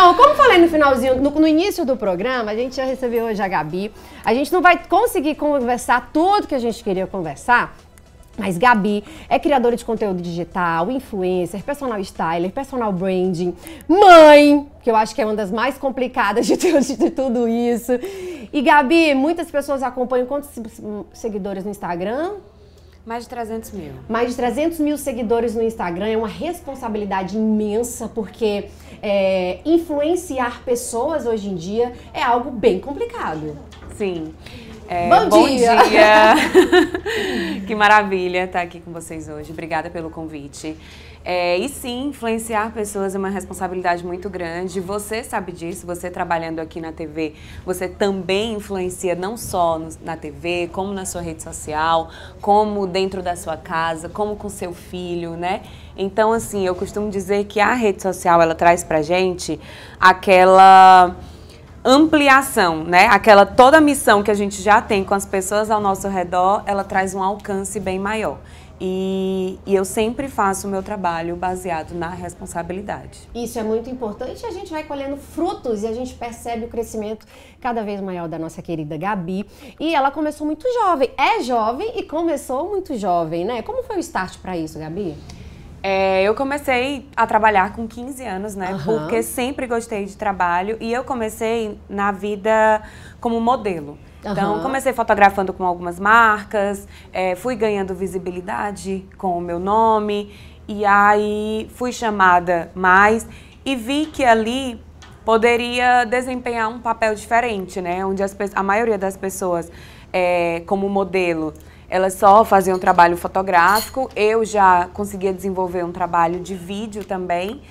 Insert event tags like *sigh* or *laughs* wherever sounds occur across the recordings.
Bom, como falei no finalzinho, no, no, início do programa, a gente já recebeu hoje a Gabi. A gente não vai conseguir conversar tudo que a gente queria conversar. Mas Gabi é criadora de conteúdo digital, influencer, personal styler, personal branding, mãe, que eu acho que é uma das mais complicadas de, de tudo isso. E Gabi, muitas pessoas acompanham quantos seguidores no Instagram? Mais de 300 mil. Mais de 300 mil seguidores no Instagram é uma responsabilidade imensa, porque é, influenciar pessoas hoje em dia é algo bem complicado. Sim. É, bom, bom, dia! dia. *laughs* que maravilha estar aqui com vocês hoje. Obrigada pelo convite. É, e sim, influenciar pessoas é uma responsabilidade muito grande. Você sabe disso, você trabalhando aqui na TV, você também influencia não só no, na TV, como na sua rede social, como dentro da sua casa, como com seu filho, né? Então, assim, eu costumo dizer que a rede social, ela traz pra gente aquela ampliação, né? Aquela toda missão que a gente já tem com as pessoas ao nosso redor, ela traz um alcance bem maior. E, e, eu sempre faço o meu trabalho baseado na responsabilidade. Isso é muito importante. A gente vai colhendo frutos e a gente percebe o crescimento cada vez maior da nossa querida Gabi. E ela começou muito jovem, é jovem e começou muito jovem, né? Como foi o start para isso, Gabi? É, eu comecei a trabalhar com 15 anos, né? Uhum. Porque sempre gostei de trabalho e eu comecei na vida como modelo. Uhum. Então, comecei fotografando com algumas marcas, é, fui ganhando visibilidade com o meu nome, e aí fui chamada mais e vi que ali poderia desempenhar um papel diferente, né? Onde as, a maioria das pessoas, é, como modelo, elas só faziam um trabalho fotográfico, eu já conseguia desenvolver um trabalho de vídeo também.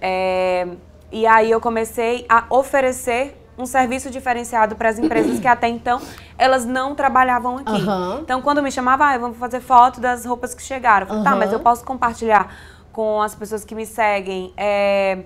É, e aí eu comecei a oferecer um serviço diferenciado para as empresas que até então elas não trabalhavam aqui. Uhum. Então, quando me chamava, ah, vamos fazer foto das roupas que chegaram. Eu falei, tá, mas eu posso compartilhar com as pessoas que me seguem é,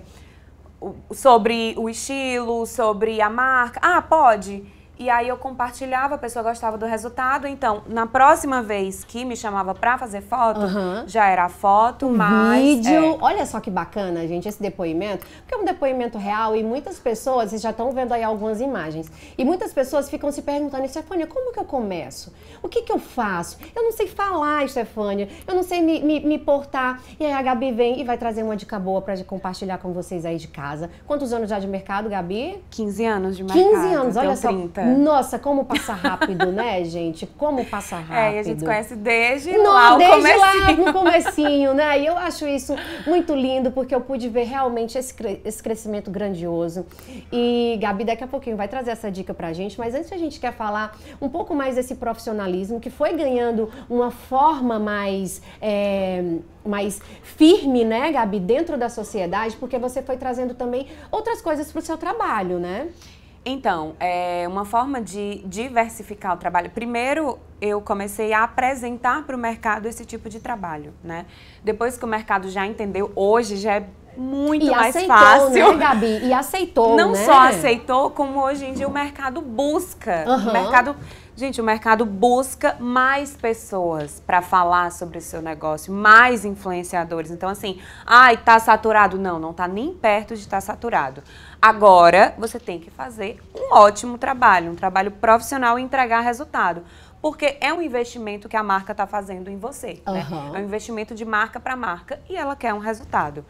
sobre o estilo, sobre a marca. Ah, pode. E aí eu compartilhava, a pessoa gostava do resultado. Então, na próxima vez que me chamava pra fazer foto, uhum. já era foto, um mas. Vídeo. É... Olha só que bacana, gente, esse depoimento. Porque é um depoimento real e muitas pessoas, vocês já estão vendo aí algumas imagens. E muitas pessoas ficam se perguntando, Stefânia como que eu começo? O que que eu faço? Eu não sei falar, Stefânia Eu não sei me, me, me portar. E aí a Gabi vem e vai trazer uma dica boa pra compartilhar com vocês aí de casa. Quantos anos já de mercado, Gabi? 15 anos de mercado. 15 anos, olha só. 30. Nossa, como passa rápido, né, *laughs* gente? Como passa rápido. É, e a gente conhece desde Não, lá desde comecinho. lá no comecinho, né? E eu acho isso muito lindo, porque eu pude ver realmente esse, cre esse crescimento grandioso. E Gabi daqui a pouquinho vai trazer essa dica pra gente, mas antes a gente quer falar um pouco mais desse profissionalismo que foi ganhando uma forma mais... É, mais firme, né, Gabi, dentro da sociedade, porque você foi trazendo também outras coisas para o seu trabalho, né? Então, é uma forma de diversificar o trabalho. Primeiro, eu comecei a apresentar para o mercado esse tipo de trabalho, né? Depois que o mercado já entendeu, hoje já é muito e mais aceitou, né, fácil. Né, Gabi? E aceitou, Não né? só aceitou, como hoje em dia o mercado busca. Uhum. O mercado... Gente, o mercado busca mais pessoas para falar sobre o seu negócio, mais influenciadores. Então, assim, ai, tá saturado. Não, não tá nem perto de estar tá saturado. Agora, você tem que fazer um ótimo trabalho, um trabalho profissional e entregar resultado. Porque é um investimento que a marca está fazendo em você. Uhum. Né? É um investimento de marca para marca e ela quer um resultado.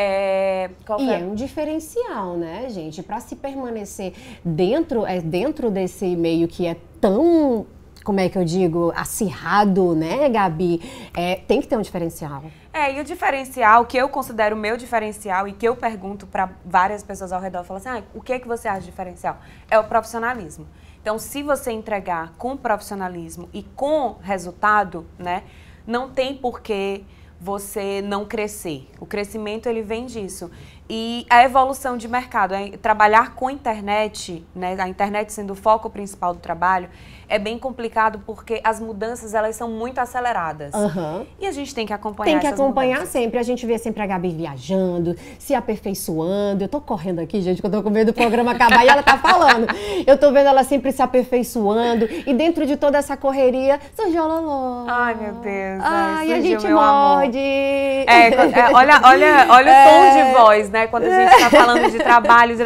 É, e é um diferencial, né, gente? Para se permanecer dentro, é, dentro desse meio que é tão, como é que eu digo, acirrado, né, Gabi? É, tem que ter um diferencial. É, e o diferencial, que eu considero o meu diferencial e que eu pergunto para várias pessoas ao redor, falam assim, ah, o que é que você acha de diferencial? É o profissionalismo. Então, se você entregar com profissionalismo e com resultado, né, não tem porquê você não crescer. O crescimento ele vem disso. E a evolução de mercado, é, trabalhar com internet, né, a internet sendo o foco principal do trabalho, é bem complicado porque as mudanças elas são muito aceleradas. Uhum. E a gente tem que acompanhar Tem que acompanhar mudanças. sempre. A gente vê sempre a Gabi viajando, se aperfeiçoando. Eu tô correndo aqui, gente, que eu tô com medo do programa acabar e ela tá falando. Eu tô vendo ela sempre se aperfeiçoando. E dentro de toda essa correria, a Jololó. Ai, meu Deus. Ai, Ai é, a gente morde. É, é, olha, olha, olha o *laughs* é. tom de voz, né? né? Quando a gente está falando de trabalho,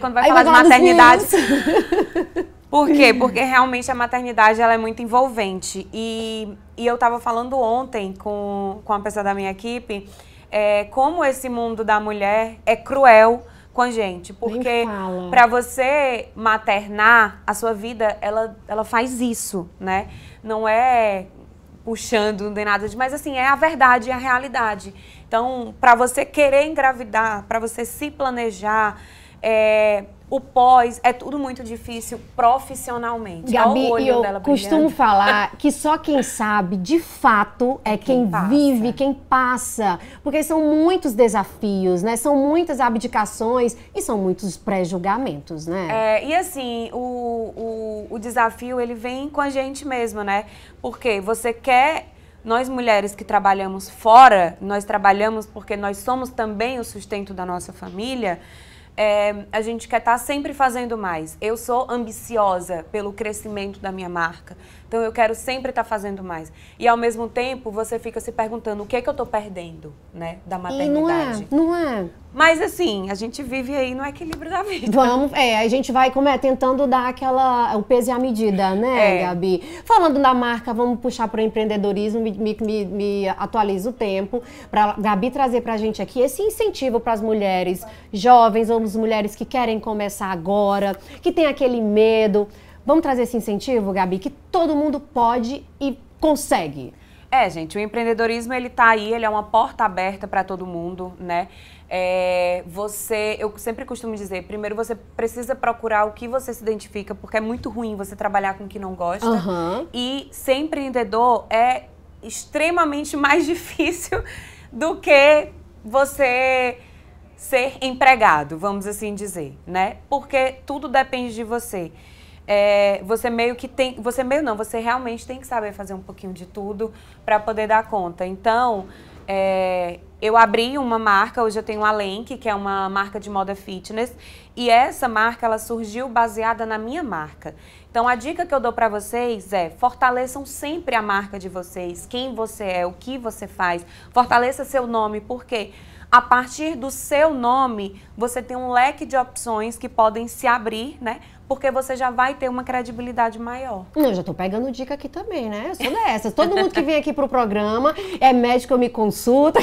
quando vai falar vai de maternidade. *laughs* Por quê? Porque realmente a maternidade ela é muito envolvente. E, e eu estava falando ontem com, com uma pessoa da minha equipe é, como esse mundo da mulher é cruel com a gente, porque para você maternar, a sua vida ela, ela faz isso, né? Não é puxando, não tem nada de, mas assim, é a verdade, é a realidade. Então, para você querer engravidar, para você se planejar, é, o pós é tudo muito difícil profissionalmente. Gabi, eu costumo falar que só quem sabe, de fato, é, é quem, quem vive, quem passa, porque são muitos desafios, né? São muitas abdicações e são muitos pré-julgamentos, né? É, e assim, o, o, o desafio ele vem com a gente mesmo, né? Porque você quer nós mulheres que trabalhamos fora, nós trabalhamos porque nós somos também o sustento da nossa família. É, a gente quer estar tá sempre fazendo mais. Eu sou ambiciosa pelo crescimento da minha marca, então eu quero sempre estar tá fazendo mais. E ao mesmo tempo você fica se perguntando o que é que eu estou perdendo, né, da maternidade? E não é, não é. Mas assim, a gente vive aí no equilíbrio da vida. Vamos, é, a gente vai como é, tentando dar aquela, o peso e a medida, né, é. Gabi? Falando da marca, vamos puxar para o empreendedorismo, me, me, me, atualiza o tempo, para Gabi trazer para a gente aqui esse incentivo para as mulheres jovens, ou as mulheres que querem começar agora, que tem aquele medo. Vamos trazer esse incentivo, Gabi, que todo mundo pode e consegue. É, gente, o empreendedorismo ele tá aí, ele é uma porta aberta para todo mundo, né? É, você, eu sempre costumo dizer, primeiro você precisa procurar o que você se identifica, porque é muito ruim você trabalhar com o que não gosta. Uhum. E ser empreendedor é extremamente *laughs* mais difícil do que você ser empregado, vamos assim dizer, né? Porque tudo depende de você é, você meio que tem, você meio não, você realmente tem que saber fazer um pouquinho de tudo para poder dar conta. Então, é, eu abri uma marca, hoje eu tenho a Lenk, que é uma marca de moda fitness, e essa marca ela surgiu baseada na minha marca. Então a dica que eu dou para vocês é: fortaleçam sempre a marca de vocês, quem você é, o que você faz. Fortaleça seu nome, porque a partir do seu nome, você tem um leque de opções que podem se abrir, né? porque você já vai ter uma credibilidade maior. Eu já tô pegando dica aqui também, né? Eu sou dessas. Todo mundo que vem aqui pro programa é médico, eu me consulta.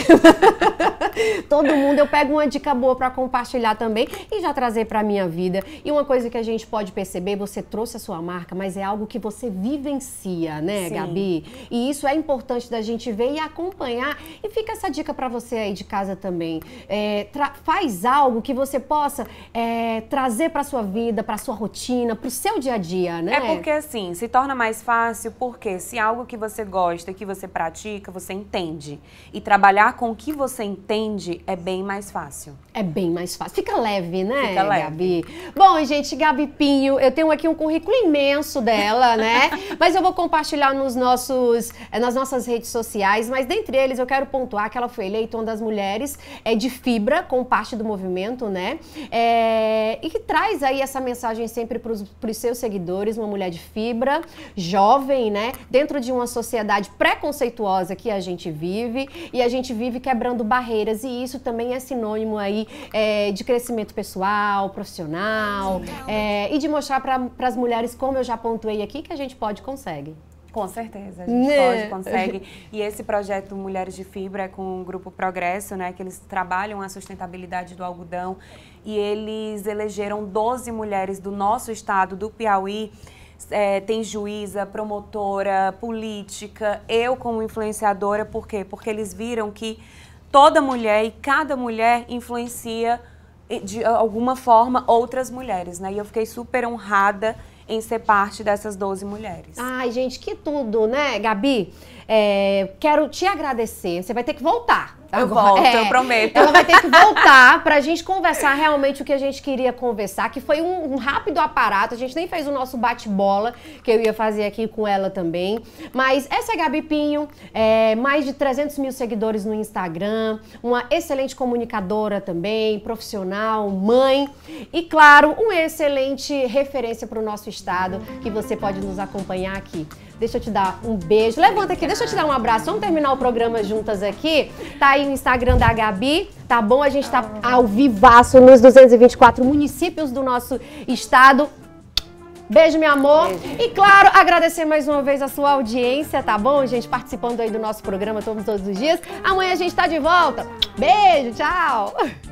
*laughs* Todo mundo eu pego uma dica boa para compartilhar também e já trazer para minha vida. E uma coisa que a gente pode perceber, você trouxe a sua marca, mas é algo que você vivencia, né, Sim. Gabi? E isso é importante da gente ver e acompanhar. E fica essa dica para você aí de casa também. É, faz algo que você possa é, trazer para sua vida, para sua rotina rotina, para o seu dia a dia, né? É porque assim, se torna mais fácil porque se algo que você gosta, que você pratica, você entende. E trabalhar com o que você entende é bem mais fácil. É bem mais fácil. Fica leve, né, Fica leve. Gabi? Bom, gente, Gabi Pinho, eu tenho aqui um currículo imenso dela, né? *laughs* mas eu vou compartilhar nos nossos, eh, nas nossas redes sociais, mas dentre eles eu quero pontuar que ela foi eleita uma das mulheres é, de fibra, com parte do movimento, né? É, e que traz aí essa mensagem sempre sempre para os seus seguidores, uma mulher de fibra, jovem, né? Dentro de uma sociedade preconceituosa que a gente vive e a gente vive quebrando barreiras e isso também é sinônimo aí é, de crescimento pessoal, profissional é, e de mostrar para as mulheres, como eu já pontuei aqui, que a gente pode consegue. Com certeza, a gente né? pode, consegue. E esse projeto Mulheres de Fibra é com o Grupo Progresso, né, que eles trabalham a sustentabilidade do algodão e eles elegeram 12 mulheres do nosso estado, do Piauí, é, tem juíza, promotora, política, eu como influenciadora, por quê? Porque eles viram que toda mulher e cada mulher influencia eh, de alguma forma outras mulheres, né? E eu fiquei super honrada em ser parte dessas 12 mulheres. Ai, gente, que tudo, né, Gabi? É, quero te agradecer. Você vai ter que voltar. Tá eu volto, é, eu prometo. Ela vai ter que voltar pra gente conversar realmente o que a gente queria conversar, que foi um, um rápido aparato. A gente nem fez o nosso bate-bola, que eu ia fazer aqui com ela também. Mas essa é a Gabi Pinho, é, mais de 300 mil seguidores no Instagram, uma excelente comunicadora também, profissional, mãe e, claro, uma excelente referência para o nosso estado, que você pode nos acompanhar aqui. Deixa eu te dar um beijo. Levanta aqui, deixa eu te dar um abraço. Vamos terminar o programa juntas aqui. Tá aí o Instagram da Gabi, tá bom? A gente tá ao vivaço nos 224 municípios do nosso estado. Beijo, meu amor. Beijo. E claro, agradecer mais uma vez a sua audiência, tá bom, gente? Participando aí do nosso programa todos, todos os dias. Amanhã a gente tá de volta. Beijo, tchau.